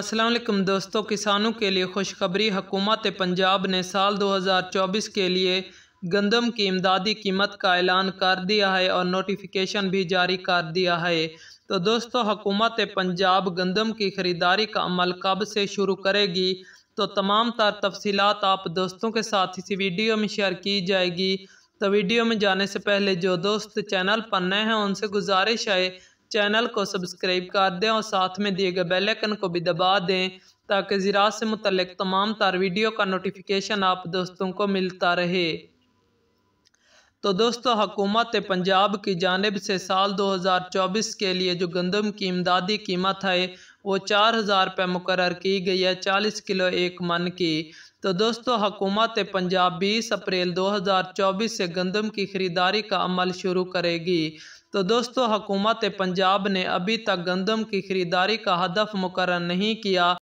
असलम दोस्तों किसानों के लिए खुशखबरी हुकूमत पंजाब ने साल 2024 के लिए गंदम की इमदादी कीमत का ऐलान कर दिया है और नोटिफिकेशन भी जारी कर दिया है तो दोस्तों हुकूमत पंजाब गंदम की ख़रीदारी का अमल कब से शुरू करेगी तो तमाम तर तफसीत आप दोस्तों के साथ इसी वीडियो में शेयर की जाएगी तो वीडियो में जाने से पहले जो दोस्त चैनल पर नए हैं उनसे गुजारिश है चैनल को सब्सक्राइब कर दें और साथ में दिए गए बेलैकन को भी दबा दें ताकि ज़रात से मुतलक तमाम तार वीडियो का नोटिफिकेशन आप दोस्तों को मिलता रहे तो दोस्तों हकूमत पंजाब की जानब से साल 2024 के लिए जो गंदम की इमदादी कीमत है वो चार हज़ार रुपये मुकर की गई है चालीस किलो एक मन की तो दोस्तों हकूमत पंजाब बीस अप्रैल 2024 से गंदम की ख़रीदारी का अमल शुरू करेगी तो दोस्तों हकूमत पंजाब ने अभी तक गंदम की ख़रीदारी का हदफ मुकर नहीं किया